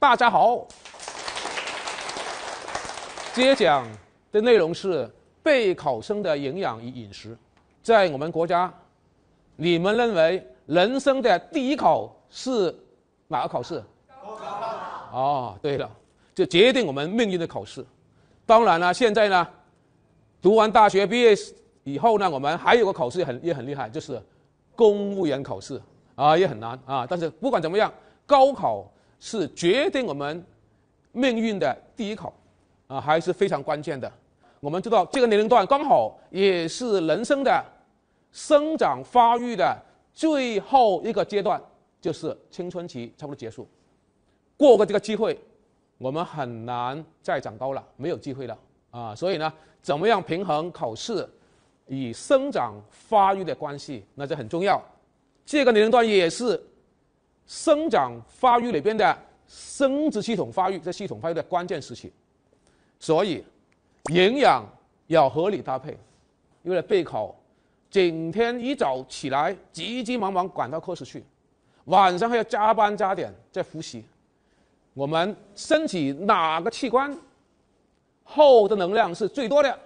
大家好，接讲的内容是备考生的营养与饮食。在我们国家，你们认为人生的第一考是哪个考试？高考。哦，对了，就决定我们命运的考试。当然了，现在呢，读完大学毕业以后呢，我们还有个考试很也很厉害，就是公务员考试啊，也很难啊。但是不管怎么样，高考。是决定我们命运的第一口，啊，还是非常关键的。我们知道这个年龄段刚好也是人生的生长发育的最后一个阶段，就是青春期差不多结束。过过这个机会，我们很难再长高了，没有机会了啊。所以呢，怎么样平衡考试与生长发育的关系，那就很重要。这个年龄段也是。生长发育里边的生殖系统发育，在系统发育的关键时期，所以营养要合理搭配。为了备考，整天一早起来急急忙忙赶到课室去，晚上还要加班加点在复习。我们身体哪个器官耗的能量是最多的？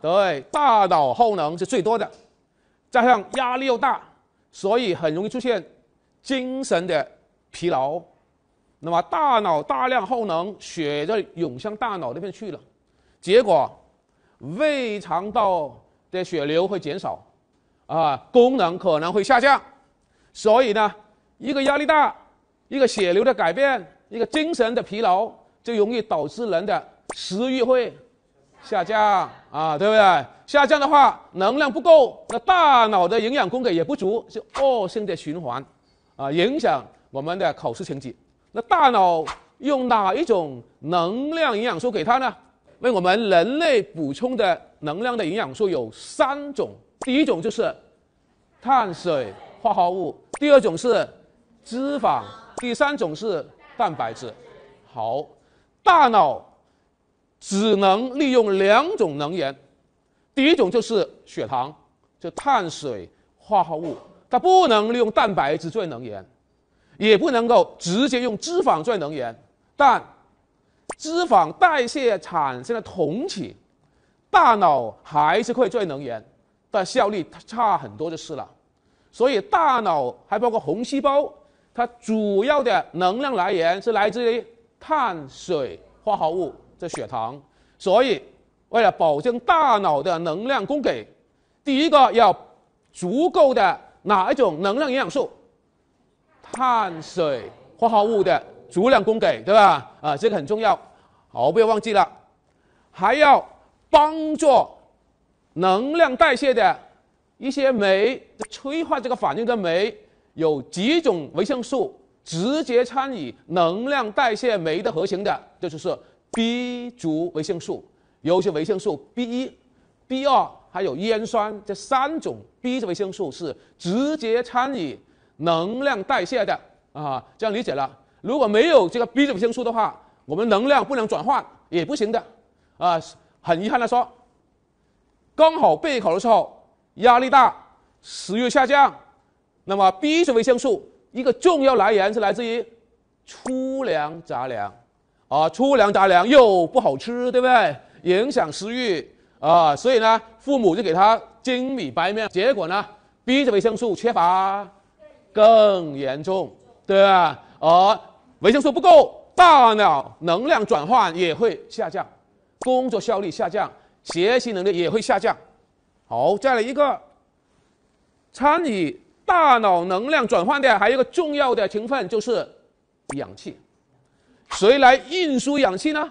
对，大脑耗能是最多的，加上压力又大，所以很容易出现。精神的疲劳，那么大脑大量耗能，血就涌向大脑那边去了，结果胃肠道的血流会减少，啊，功能可能会下降。所以呢，一个压力大，一个血流的改变，一个精神的疲劳，就容易导致人的食欲会下降啊，对不对？下降的话，能量不够，那大脑的营养供给也不足，是恶性的循环。啊，影响我们的考试成绩。那大脑用哪一种能量营养素给它呢？为我们人类补充的能量的营养素有三种，第一种就是碳水化合物，第二种是脂肪，第三种是蛋白质。好，大脑只能利用两种能源，第一种就是血糖，就碳水化合物。它不能利用蛋白质作能源，也不能够直接用脂肪作能源，但脂肪代谢产生的酮体，大脑还是会作能源，但效率差很多就是了。所以大脑还包括红细胞，它主要的能量来源是来自于碳水化合物，这血糖。所以为了保证大脑的能量供给，第一个要足够的。哪一种能量营养素，碳水化合物的足量供给，对吧？啊，这个很重要，好，不要忘记了，还要帮助能量代谢的一些酶催化这个反应的酶，有几种维生素直接参与能量代谢酶的合成的，这就是 B 族维生素，有些维生素 B 一、B 二。还有烟酸，这三种 B 族维生素是直接参与能量代谢的啊，这样理解了。如果没有这个 B 族维生素的话，我们能量不能转换也不行的啊。很遗憾的说，刚好备考的时候压力大，食欲下降。那么 B 族维生素一个重要来源是来自于粗粮杂粮啊，粗粮杂粮又不好吃，对不对？影响食欲。啊，所以呢，父母就给他精米白面，结果呢，逼着维生素缺乏更严重，对吧？而维生素不够，大脑能量转换也会下降，工作效率下降，学习能力也会下降。好，再来一个参与大脑能量转换的，还有一个重要的成分就是氧气，谁来运输氧气呢？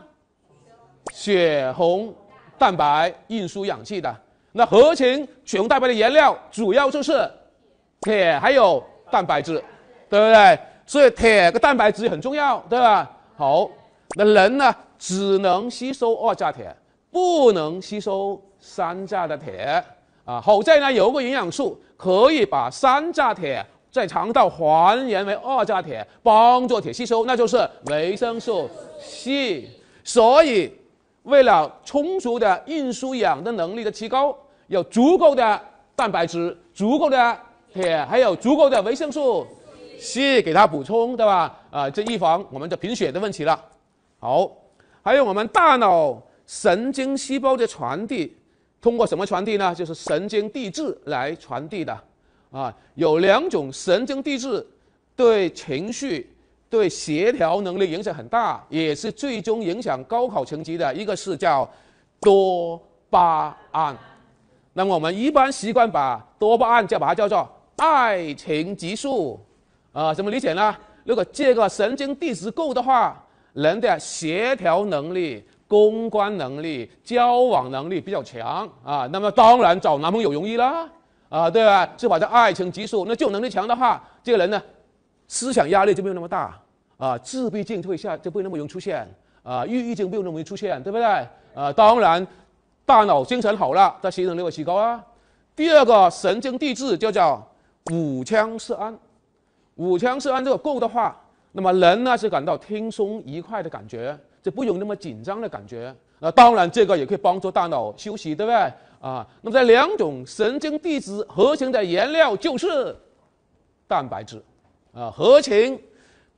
血红。蛋白运输氧气的那合成血红蛋白的原料主要就是铁，还有蛋白质，对不对？所以铁和蛋白质很重要，对吧？好，那人呢只能吸收二价铁，不能吸收三价的铁啊。好在呢有个营养素可以把三价铁在肠道还原为二价铁，帮助铁吸收，那就是维生素 C。所以。为了充足的运输氧的能力的提高，有足够的蛋白质、足够的铁，还有足够的维生素 C 给它补充，对吧？啊，这预防我们的贫血的问题了。好，还有我们大脑神经细胞的传递，通过什么传递呢？就是神经递质来传递的。啊，有两种神经递质对情绪。对协调能力影响很大，也是最终影响高考成绩的一个是叫多巴胺。那么我们一般习惯把多巴胺叫把它叫做爱情激素啊？怎么理解呢？如果这个神经递质够的话，人的协调能力、公关能力、交往能力比较强啊。那么当然找男朋友容易啦，啊，对吧？就把这爱情激素，那就能力强的话，这个人呢，思想压力就没有那么大。啊，自闭症会下就不会那么容易出现啊，抑郁症不用那么容易出现，对不对？啊，当然，大脑精神好了，他新陈代谢会提高啊。第二个神经递质就叫五羟色胺，五羟色胺如果够的话，那么人呢是感到轻松愉快的感觉，就不用那么紧张的感觉。那当然，这个也可以帮助大脑休息，对不对？啊，那么这两种神经递质合成的原料就是蛋白质，啊，合成。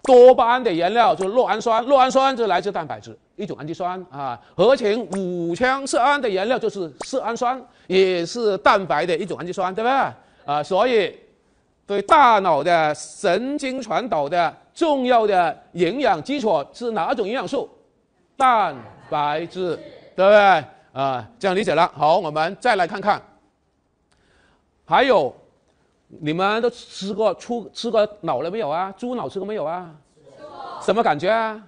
多巴胺的原料就是酪氨酸，酪氨酸就来自蛋白质，一种氨基酸啊。合成五羟色胺的原料就是色氨酸，也是蛋白的一种氨基酸，对不对？啊，所以对大脑的神经传导的重要的营养基础是哪种营养素？蛋白质，对不对？啊，这样理解了。好，我们再来看看，还有。你们都吃过、出吃过脑了没有啊？猪脑吃过没有啊？什么感觉啊？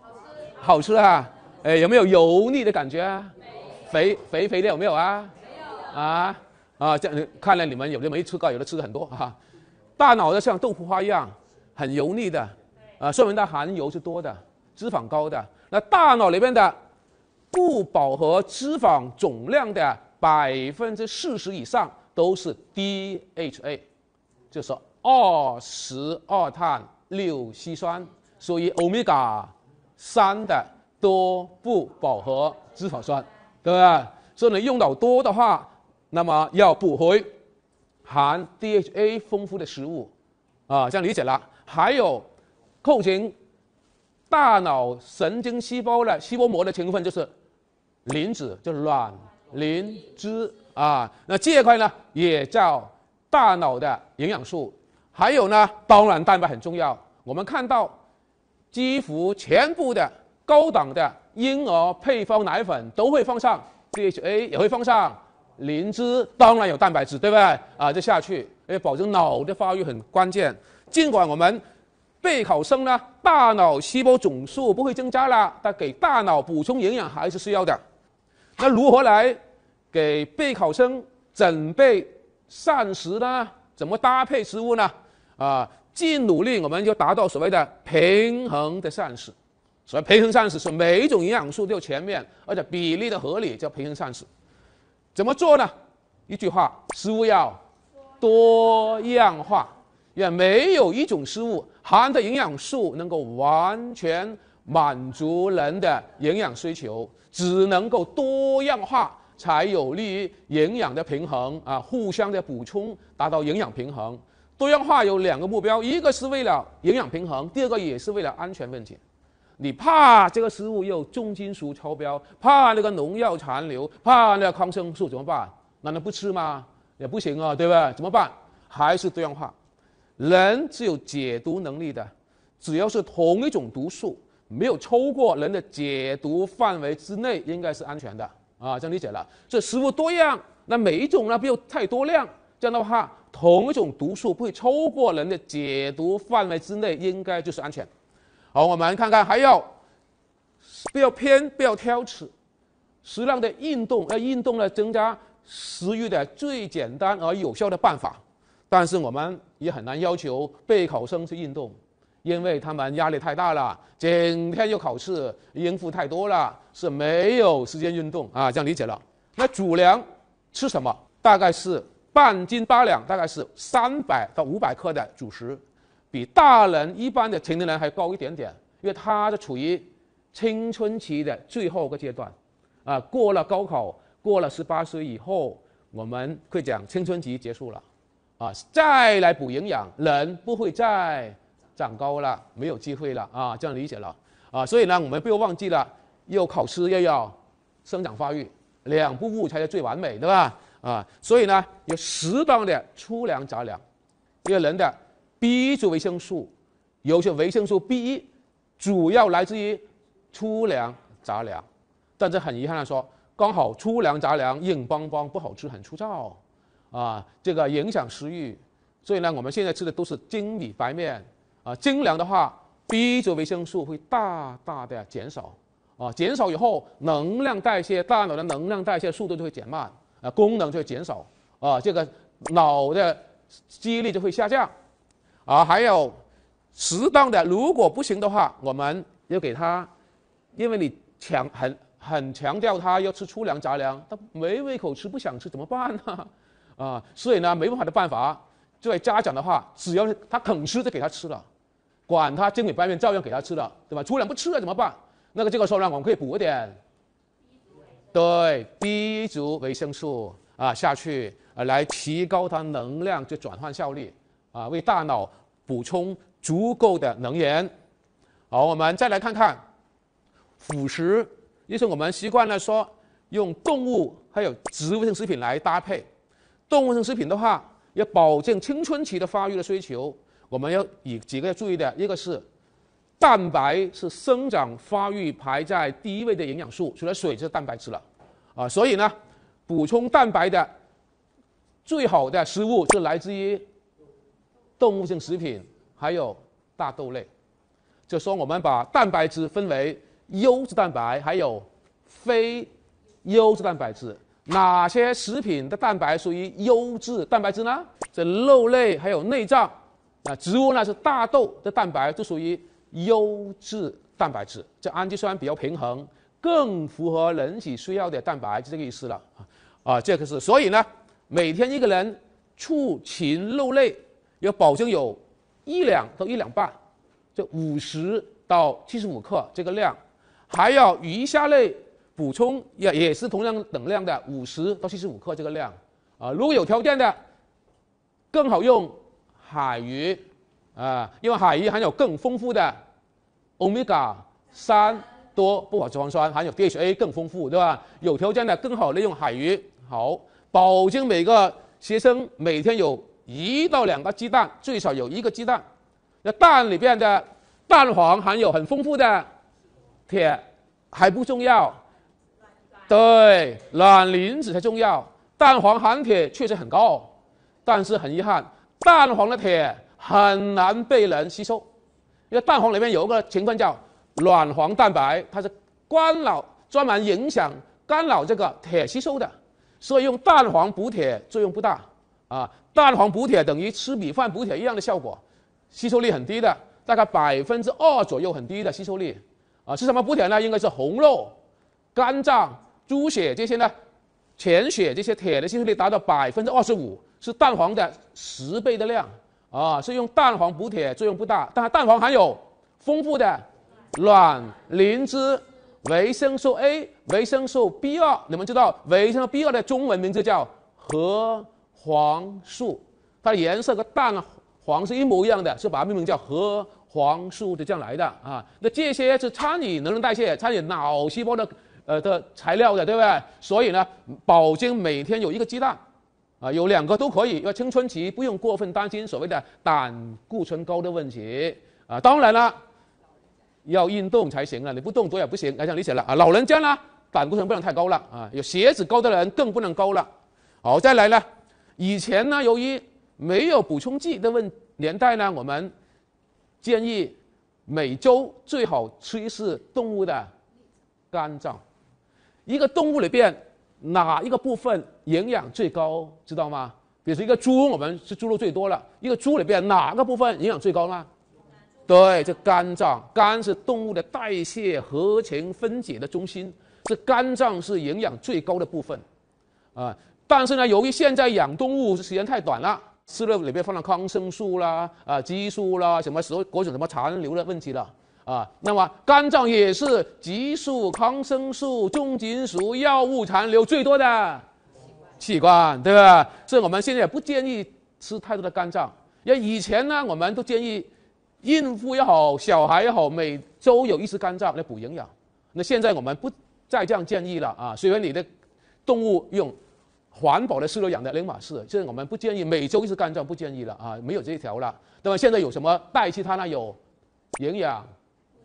好吃。好吃啊！哎，有没有油腻的感觉啊？肥肥肥的有没有啊？没有。啊啊！这样看来，你们有的没吃过，有的吃的很多哈。大脑的像豆腐花一样，很油腻的，啊，说明它含油是多的，脂肪高的。那大脑里面的不饱和脂肪总量的百分之四十以上。都是 DHA，就是二十二碳六烯酸，属于欧米伽三的多不饱和脂肪酸，对不对？所以你用到多的话，那么要补回含 DHA 丰富的食物，啊，这样理解了。还有扣紧大脑神经细胞的细胞膜的成分就是磷脂，就是卵磷脂。啊，那这一块呢也叫大脑的营养素，还有呢，当然蛋白很重要。我们看到，几乎全部的高档的婴儿配方奶粉都会放上 DHA，也会放上磷脂，当然有蛋白质，对不对？啊，这下去，因保证脑的发育很关键。尽管我们备考生呢，大脑细胞总数不会增加了，但给大脑补充营养还是需要的。那如何来？给备考生准备膳食呢？怎么搭配食物呢？啊，尽努力我们就达到所谓的平衡的膳食。所谓平衡膳食是每一种营养素都要全面，而且比例的合理叫平衡膳食。怎么做呢？一句话，食物要多样化。也没有一种食物含的营养素能够完全满足人的营养需求，只能够多样化。才有利于营养的平衡啊，互相的补充，达到营养平衡。多样化有两个目标，一个是为了营养平衡，第二个也是为了安全问题。你怕这个食物有重金属超标，怕那个农药残留，怕那个抗生素怎么办？难道不吃吗？也不行啊，对吧？怎么办？还是多样化。人是有解毒能力的，只要是同一种毒素没有超过人的解毒范围之内，应该是安全的。啊，这样理解了。这食物多样，那每一种呢不要太多量。这样的话，同一种毒素不会超过人的解毒范围之内，应该就是安全。好，我们看看还要不要偏不要挑食，适量的运动，要运动呢增加食欲的最简单而有效的办法。但是我们也很难要求被考生去运动。因为他们压力太大了，整天又考试，应付太多了，是没有时间运动啊。这样理解了。那主粮吃什么？大概是半斤八两，大概是三百到五百克的主食，比大人一般的成年人还高一点点，因为他是处于青春期的最后个阶段，啊，过了高考，过了十八岁以后，我们会讲青春期结束了，啊，再来补营养，人不会再。长高了，没有机会了啊！这样理解了啊，所以呢，我们不要忘记了，要考试又要生长发育，两不误才是最完美，对吧？啊，所以呢，有适当的粗粮杂粮，因为人的 B 族维生素，有些维生素 B 一，主要来自于粗粮杂粮，但是很遗憾的说，刚好粗粮杂粮硬邦邦不好吃，很粗糙，啊，这个影响食欲，所以呢，我们现在吃的都是精米白面。啊，精粮的话，B 族维生素会大大的减少，啊，减少以后，能量代谢，大脑的能量代谢速度就会减慢，啊，功能就会减少，啊，这个脑的记忆力就会下降，啊，还有适当的，如果不行的话，我们要给他，因为你强很很强调他要吃粗粮杂粮，他没胃口吃，不想吃怎么办呢？啊，所以呢，没办法的办法，作为家长的话，只要是他肯吃，就给他吃了。管他精米白面照样给他吃的，对吧？粗粮不吃了怎么办？那个这个时候呢，我们可以补一点，对，B 族维生素啊下去，来提高它能量就转换效率啊，为大脑补充足够的能源。好，我们再来看看辅食，也是我们习惯了说用动物还有植物性食品来搭配。动物性食品的话，要保证青春期的发育的需求。我们要以几个要注意的，一个是，蛋白是生长发育排在第一位的营养素，除了水就是蛋白质了，啊，所以呢，补充蛋白的最好的食物是来自于动物性食品，还有大豆类。就说我们把蛋白质分为优质蛋白还有非优质蛋白质，哪些食品的蛋白属于优质蛋白质呢？这肉类还有内脏。啊，植物呢是大豆的蛋白，就属于优质蛋白质，这氨基酸比较平衡，更符合人体需要的蛋白，就这个意思了啊。啊，这个是，所以呢，每天一个人畜禽肉类要保证有一两到一两半，就五十到七十五克这个量，还要鱼虾类补充，也也是同样等量的五十到七十五克这个量。啊，如果有条件的，更好用。海鱼，啊，因为海鱼含有更丰富的欧米伽三多不饱和脂肪酸，含有 DHA 更丰富，对吧？有条件的更好利用海鱼。好，保证每个学生每天有一到两个鸡蛋，最少有一个鸡蛋。那蛋里边的蛋黄含有很丰富的铁，还不重要。对，卵磷脂才重要。蛋黄含铁确实很高，但是很遗憾。蛋黄的铁很难被人吸收，因为蛋黄里面有一个成分叫卵黄蛋白，它是干扰专门影响干扰这个铁吸收的，所以用蛋黄补铁作用不大啊。蛋黄补铁等于吃米饭补铁一样的效果，吸收率很低的，大概百分之二左右，很低的吸收率。啊，是什么补铁呢？应该是红肉、肝脏、猪血这些呢，全血这些铁的吸收率达到百分之二十五。是蛋黄的十倍的量，啊，是用蛋黄补铁作用不大，但蛋黄含有丰富的卵磷脂、维生素 A、维生素 B 二。你们知道维生素 B 二的中文名字叫核黄素，它的颜色和蛋黄是一模一样的，是把它命名叫核黄素，就这样来的啊。那这些是参与能量代谢、参与脑细胞的呃的材料的，对不对？所以呢，保证每天有一个鸡蛋。啊，有两个都可以。要青春期不用过分担心所谓的胆固醇高的问题啊。当然了，要运动才行啊，你不动多也不行，大家理解了啊。老人家呢，胆固醇不能太高了啊。有血脂高的人更不能高了。好，再来呢，以前呢，由于没有补充剂的问年代呢，我们建议每周最好吃一次动物的肝脏，一个动物里边。哪一个部分营养最高，知道吗？比如说一个猪，我们是猪肉最多了。一个猪里边哪个部分营养最高呢？对，这肝脏，肝是动物的代谢、合成、分解的中心，这肝脏是营养最高的部分，啊。但是呢，由于现在养动物时间太短了，饲料里边放了抗生素啦，啊，激素啦，什么时候各种什么残留的问题了。啊，那么肝脏也是激素、抗生素、重金属、药物残留最多的器官，对吧？所以我们现在也不建议吃太多的肝脏。因为以前呢，我们都建议孕妇也好，小孩也好，每周有一次肝脏来补营养。那现在我们不再这样建议了啊。虽然你的动物用环保的饲料养的两码事，现在我们不建议每周一次肝脏，不建议了啊，没有这一条了。那么现在有什么代替它呢？有营养。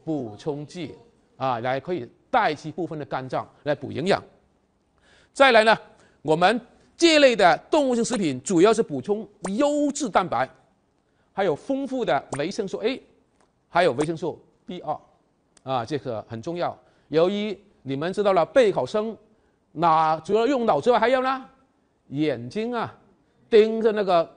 补充剂啊，来可以代替部分的肝脏来补营养。再来呢，我们这类的动物性食品主要是补充优质蛋白，还有丰富的维生素 A，还有维生素 B 二啊，这个很重要。由于你们知道了，备考生哪除了用脑之外，还要呢眼睛啊，盯着那个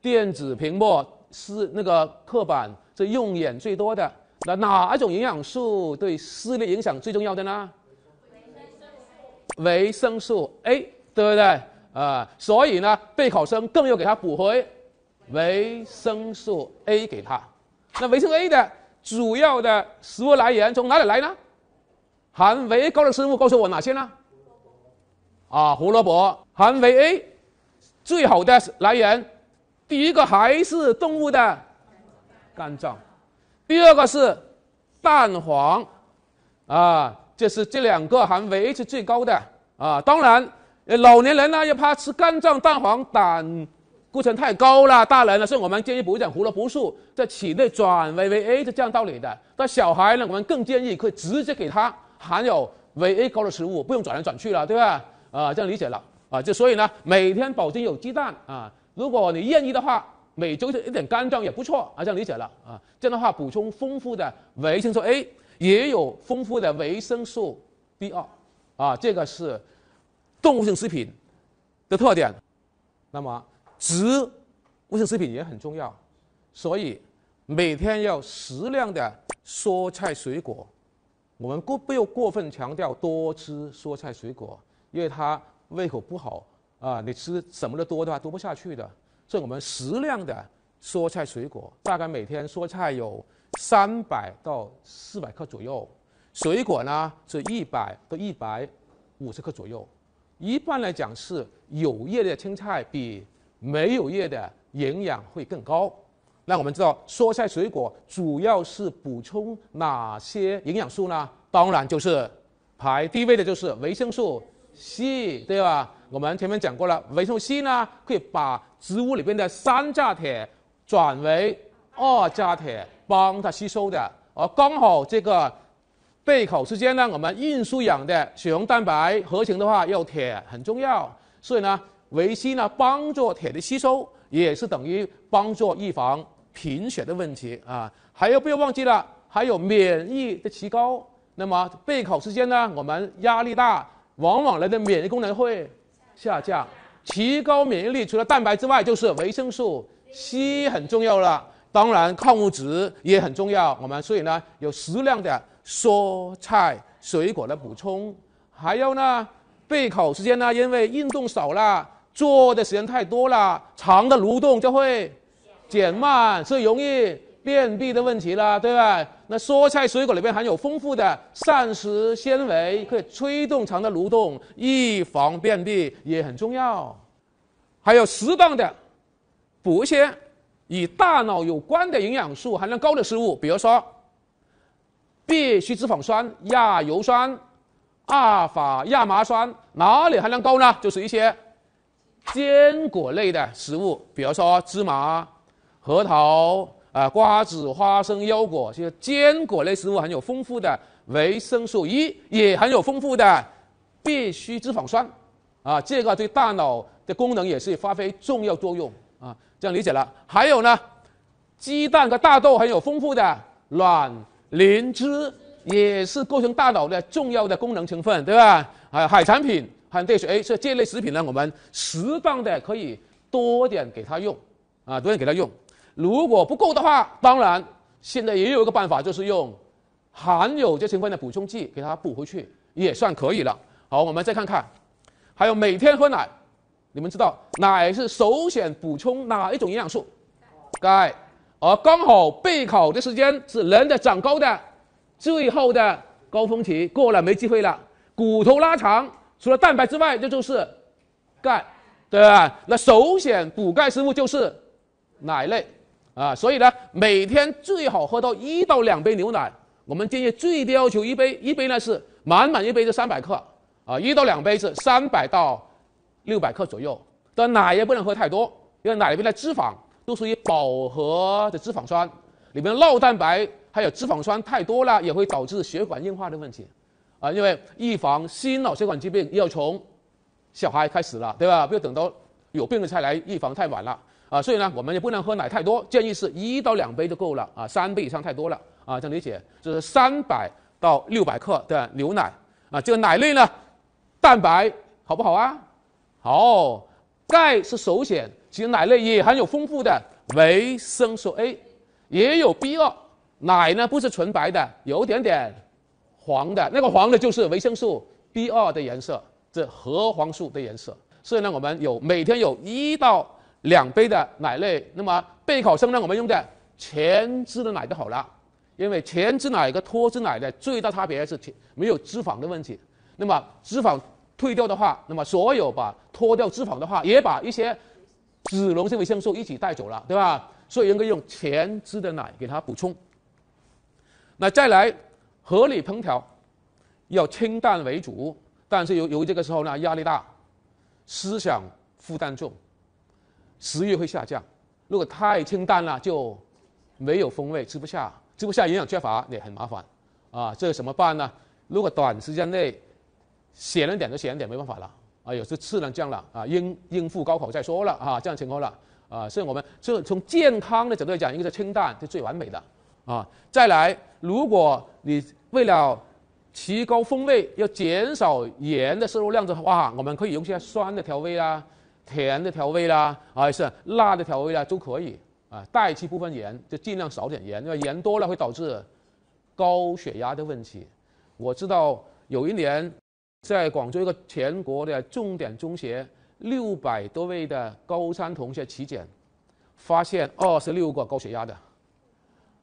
电子屏幕、是那个刻板，是用眼最多的。那哪一种营养素对视力影响最重要的呢？维生素 A，对不对？啊，所以呢，备考生更要给他补回维生素 A 给他。那维生素 A 的主要的食物来源从哪里来呢？含维高的食物告诉我哪些呢？啊，胡萝卜含维 A 最好的来源，第一个还是动物的肝脏。第二个是蛋黄，啊，这是这两个含维 A 最高的啊。当然，老年人呢又怕吃肝脏、蛋黄、胆，固醇太高了。大人呢，所以我们建议补一点胡萝卜素，在体内转为维 A，是这样道理的。那小孩呢，我们更建议可以直接给他含有维 A 高的食物，不用转来转去了，对吧？啊，这样理解了啊。就所以呢，每天保证有鸡蛋啊。如果你愿意的话。每周的一点肝脏也不错啊，这样理解了啊。这样的话，补充丰富的维生素 A，也有丰富的维生素 B 二，啊，这个是动物性食品的特点。那么，植物性食品也很重要，所以每天要适量的蔬菜水果。我们过不要过分强调多吃蔬菜水果，因为它胃口不好啊，你吃什么的多的话，多不下去的。是我们适量的蔬菜水果，大概每天蔬菜有三百到四百克左右，水果呢是一百到一百五十克左右。一般来讲，是有叶的青菜比没有叶的营养会更高。那我们知道，蔬菜水果主要是补充哪些营养素呢？当然就是排第一位的就是维生素 C，对吧？我们前面讲过了，维生素 C 呢，可以把植物里边的三价铁转为二价铁，帮它吸收的。而刚好这个备考期间呢，我们运输氧的血红蛋白合成的话，要铁很重要，所以呢，维 C 呢帮助铁的吸收，也是等于帮助预防贫血的问题啊。还有不要忘记了，还有免疫的提高。那么备考期间呢，我们压力大，往往人的免疫功能会。下降，提高免疫力，除了蛋白之外，就是维生素 C 很重要了。当然，矿物质也很重要。我们所以呢，有适量的蔬菜、水果的补充，还有呢，备考时间呢，因为运动少了，坐的时间太多了，肠的蠕动就会减慢，所以容易便秘的问题了，对吧？那蔬菜水果里面含有丰富的膳食纤维，可以推动肠的蠕动，预防便秘也很重要。还有适当的补一些与大脑有关的营养素含量高的食物，比如说必需脂肪酸、亚油酸、阿尔法亚麻酸，哪里含量高呢？就是一些坚果类的食物，比如说芝麻、核桃。啊，瓜子、花生、腰果这些坚果类食物含有丰富的维生素 E，也很有丰富的必需脂肪酸，啊，这个对大脑的功能也是发挥重要作用啊，这样理解了。还有呢，鸡蛋和大豆含有丰富的卵磷脂，也是构成大脑的重要的功能成分，对吧？还有海产品，还有淡水。所以这类食品呢，我们适当的可以多点给它用，啊，多点给它用。如果不够的话，当然现在也有一个办法，就是用含有这成分的补充剂给它补回去，也算可以了。好，我们再看看，还有每天喝奶，你们知道奶是首选补充哪一种营养素？钙。而刚好备考的时间是人的长高的最后的高峰期，过了没机会了，骨头拉长，除了蛋白之外，这就是钙，对吧？那首选补钙食物就是奶类。啊，所以呢，每天最好喝到一到两杯牛奶。我们建议最低要求一杯，一杯呢是满满一杯是三百克，啊，一到两杯是三百到六百克左右但奶也不能喝太多，因为奶里面的脂肪都属于饱和的脂肪酸，里面酪蛋白还有脂肪酸太多了也会导致血管硬化的问题，啊，因为预防心脑血管疾病要从小孩开始了，对吧？不要等到有病了才来预防太晚了。啊，所以呢，我们也不能喝奶太多，建议是一到两杯就够了啊，三杯以上太多了啊，这样理解，就是三百到六百克的牛奶啊。这个奶类呢，蛋白好不好啊？好，钙是首选，其实奶类也含有丰富的维生素 A，也有 B 二。奶呢不是纯白的，有点点黄的，那个黄的就是维生素 B 二的颜色，这核黄素的颜色。所以呢，我们有每天有一到两杯的奶类，那么备考生呢？我们用的全脂的奶就好了，因为全脂奶和脱脂奶的最大差别是没有脂肪的问题。那么脂肪退掉的话，那么所有把脱掉脂肪的话，也把一些脂溶性维生素一起带走了，对吧？所以应该用全脂的奶给它补充。那再来合理烹调，要清淡为主，但是由由于这个时候呢，压力大，思想负担重。食欲会下降，如果太清淡了，就没有风味，吃不下，吃不下，营养缺乏，也很麻烦啊！这怎么办呢？如果短时间内咸了点就咸了点，没办法了啊！有时次这降了啊，应应付高考再说了啊，这样情况了啊，所以我们就从健康的角度来讲，一个是清淡是最完美的啊。再来，如果你为了提高风味，要减少盐的摄入量的话，我们可以用些酸的调味啊。甜的调味啦，还是辣的调味啦，都可以啊。代替部分盐，就尽量少点盐，因为盐多了会导致高血压的问题。我知道有一年在广州一个全国的重点中学，六百多位的高三同学体检，发现二十六个高血压的，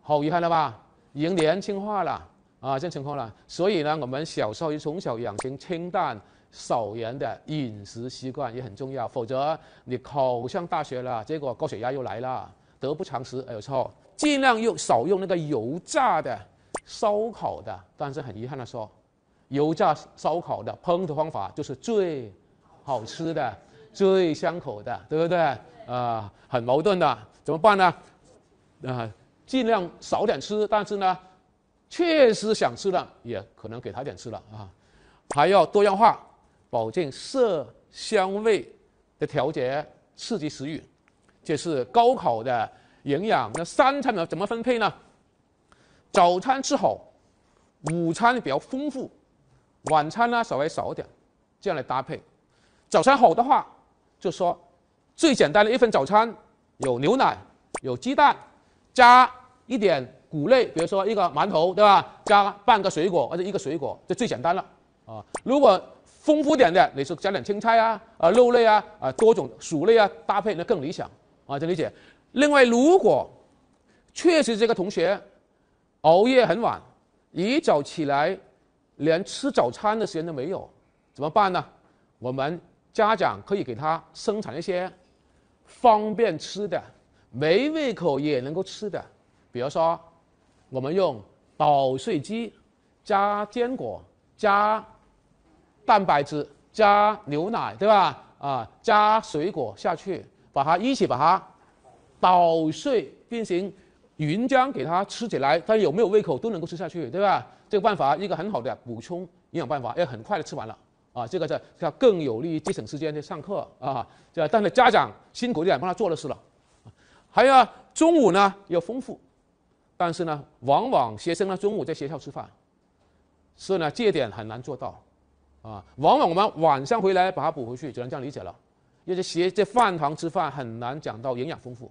好遗憾了吧？已经年轻化了啊，这情况了。所以呢，我们小时候从小养成清淡。少盐的饮食习惯也很重要，否则你考上大学了，结果高血压又来了，得不偿失。有时候尽量用少用那个油炸的、烧烤的，但是很遗憾的说，油炸烧烤的烹的方法就是最好吃的、最香口的，对不对？啊，很矛盾的，怎么办呢？啊，尽量少点吃，但是呢，确实想吃了，也可能给他点吃了啊，还要多样化。保证色香味的调节，刺激食欲，这是高考的营养。那三餐呢？怎么分配呢？早餐吃好，午餐比较丰富，晚餐呢稍微少一点，这样来搭配。早餐好的话，就说最简单的一份早餐有牛奶、有鸡蛋，加一点谷类，比如说一个馒头，对吧？加半个水果或者一个水果，就最简单了啊。如果丰富点的，你说加点青菜啊，啊肉类啊，啊多种薯类啊搭配那更理想啊，这理解。另外，如果确实这个同学熬夜很晚，一早起来连吃早餐的时间都没有，怎么办呢？我们家长可以给他生产一些方便吃的、没胃口也能够吃的，比如说我们用捣碎机加坚果加。蛋白质加牛奶，对吧？啊，加水果下去，把它一起把它捣碎，变成匀浆，给它吃起来。它有没有胃口都能够吃下去，对吧？这个办法一个很好的补充营养办法，要很快的吃完了啊。这个是它更有利于节省时间去上课啊。对吧？但是家长辛苦一点帮他做了事了。还有中午呢要丰富，但是呢，往往学生呢中午在学校吃饭，所以呢这一点很难做到。啊，往往我们晚上回来把它补回去，只能这样理解了。因为这学这饭堂吃饭很难讲到营养丰富，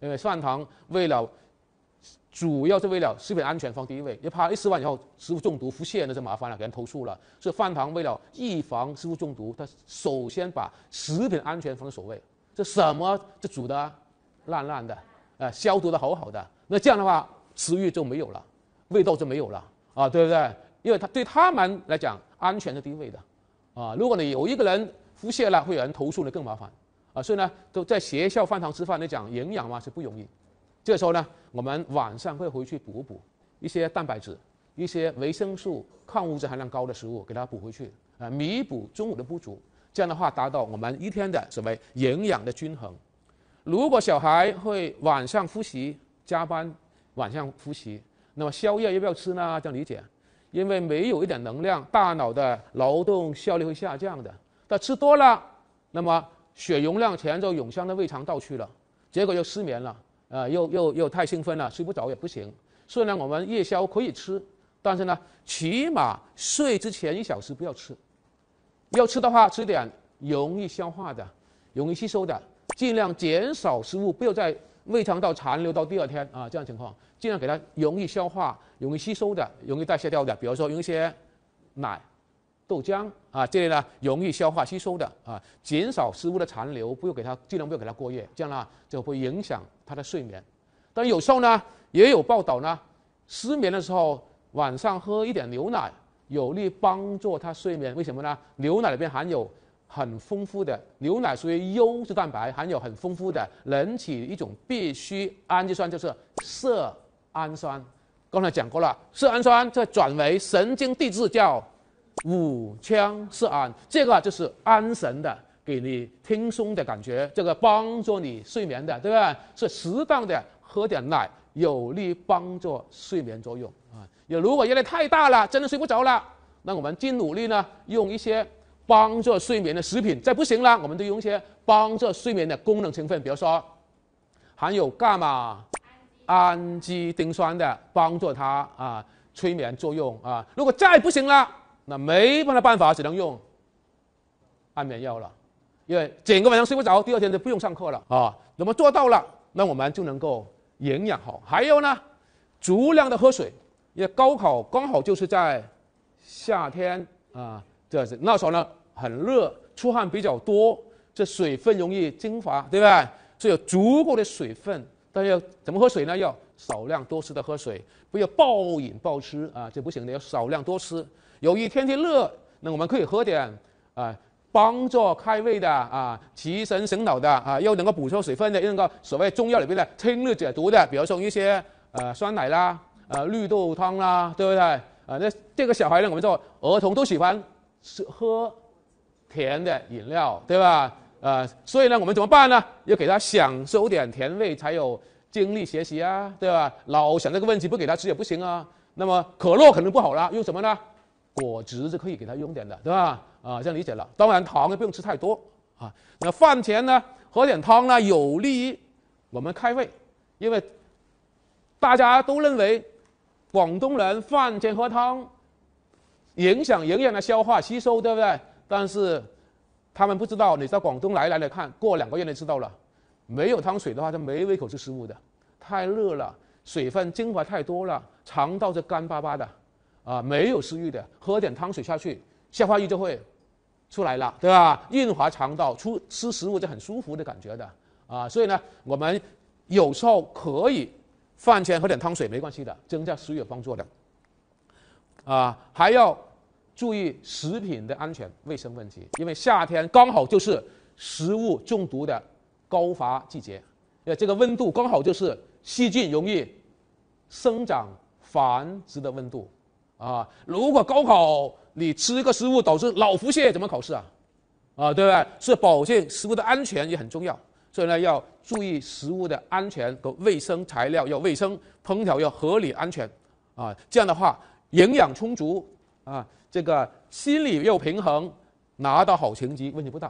因为饭堂为了主要是为了食品安全放第一位，你怕一吃完以后食物中毒腹泻那就麻烦了，给人投诉了。以饭堂为了预防食物中毒，他首先把食品安全放在首位。这什么这煮的烂烂的，呃，消毒的好好的，那这样的话食欲就没有了，味道就没有了啊，对不对？因为他对他们来讲，安全是第一位的，啊，如果你有一个人腹泻了，会有人投诉，你更麻烦，啊，所以呢，都在学校饭堂吃饭。来讲营养嘛是不容易，这时候呢，我们晚上会回去补补一些蛋白质、一些维生素、矿物质含量高的食物，给他补回去，啊，弥补中午的不足。这样的话，达到我们一天的所谓营养的均衡。如果小孩会晚上复习加班，晚上复习，那么宵夜要不要吃呢？这样理解？因为没有一点能量，大脑的劳动效率会下降的。但吃多了，那么血容量全就涌向了胃肠道去了，结果又失眠了啊！又又又太兴奋了，睡不着也不行。所以呢，我们夜宵可以吃，但是呢，起码睡之前一小时不要吃。要吃的话，吃点容易消化的、容易吸收的，尽量减少食物，不要在胃肠道残留到第二天啊，这样情况尽量给它容易消化。容易吸收的、容易代谢掉的，比如说用一些奶、豆浆啊，这类呢容易消化吸收的啊，减少食物的残留，不用给它，尽量不要给它过夜，这样呢就会影响他的睡眠。但有时候呢也有报道呢，失眠的时候晚上喝一点牛奶有利帮助他睡眠，为什么呢？牛奶里面含有很丰富的，牛奶属于优质蛋白，含有很丰富的人体一种必需氨基酸，就是色氨酸。刚才讲过了，色氨酸再转为神经递质叫五羟色胺，这个就是安神的，给你轻松的感觉，这个帮助你睡眠的，对不对？是适当的喝点奶，有利帮助睡眠作用啊。也如果压力太大了，真的睡不着了，那我们尽努力呢，用一些帮助睡眠的食品，再不行了，我们就用一些帮助睡眠的功能成分，比如说含有伽马。氨基丁酸的帮助它啊催眠作用啊，如果再不行了，那没办的办法，只能用安眠药了，因为整个晚上睡不着，第二天就不用上课了啊。那么做到了，那我们就能够营养好。还有呢，足量的喝水，因为高考刚好就是在夏天啊，这是那时候呢很热，出汗比较多，这水分容易蒸发，对吧？所以有足够的水分。但要怎么喝水呢？要少量多次的喝水，不要暴饮暴吃啊，这不行的。要少量多次。由于天气热，那我们可以喝点啊，帮助开胃的啊，提神醒脑的啊，又能够补充水分的，能个所谓中药里面的清热解毒的，比如说一些呃酸奶啦，呃绿豆汤啦，对不对？啊，那这个小孩呢，我们说儿童都喜欢吃喝甜的饮料，对吧？啊，所以呢，我们怎么办呢？要给他享受点甜味，才有精力学习啊，对吧？老想这个问题，不给他吃也不行啊。那么可乐肯定不好啦，用什么呢？果汁是可以给他用点的，对吧？啊，这样理解了。当然糖也不用吃太多啊。那饭前呢，喝点汤呢，有利于我们开胃，因为大家都认为广东人饭前喝汤影响营养的消化吸收，对不对？但是。他们不知道，你到广东来来来看，过两个月就知道了。没有汤水的话，他没胃口吃食物的。太热了，水分精华太多了，肠道就干巴巴的，啊，没有食欲的。喝点汤水下去，消化液就会出来了，对吧？润滑肠道，出吃食物就很舒服的感觉的。啊，所以呢，我们有时候可以饭前喝点汤水，没关系的，增加食欲有帮助的。啊，还要。注意食品的安全卫生问题，因为夏天刚好就是食物中毒的高发季节，呃，这个温度刚好就是细菌容易生长繁殖的温度，啊，如果高考你吃一个食物导致脑腹泻，怎么考试啊？啊，对不对？是保证食物的安全也很重要，所以呢，要注意食物的安全和卫生，材料要卫生，烹调要合理安全，啊，这样的话营养充足啊。这个心理又平衡，拿到好成绩问题不大，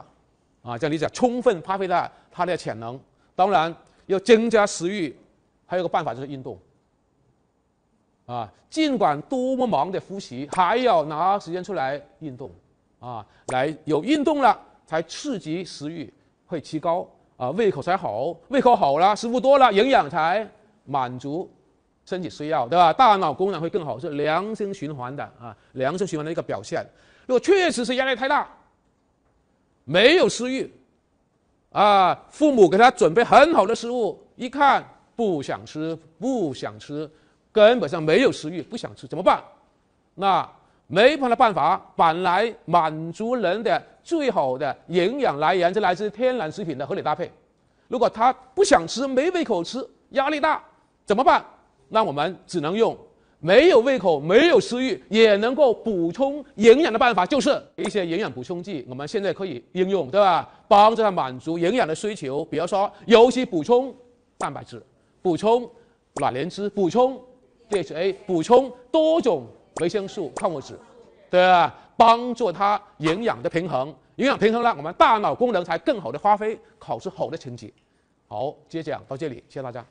啊，这样理解，充分发挥了他的潜能，当然要增加食欲，还有个办法就是运动，啊，尽管多么忙的复习，还要拿时间出来运动，啊，来有运动了，才刺激食欲会提高，啊，胃口才好，胃口好了，食物多了，营养才满足。身体需要，对吧？大脑功能会更好，是良性循环的啊，良性循环的一个表现。如果确实是压力太大，没有食欲，啊，父母给他准备很好的食物，一看不想吃，不想吃，根本上没有食欲，不想吃，怎么办？那没办的办法。本来满足人的最好的营养来源是来自天然食品的合理搭配。如果他不想吃，没胃口吃，压力大，怎么办？那我们只能用没有胃口、没有食欲也能够补充营养的办法，就是一些营养补充剂。我们现在可以应用，对吧？帮助他满足营养的需求，比如说，尤其补充蛋白质、补充卵磷脂、补充 DHA、补充多种维生素、矿物质，对吧？帮助他营养的平衡。营养平衡了，我们大脑功能才更好的发挥，考出好的成绩。好，今天讲到这里，谢谢大家。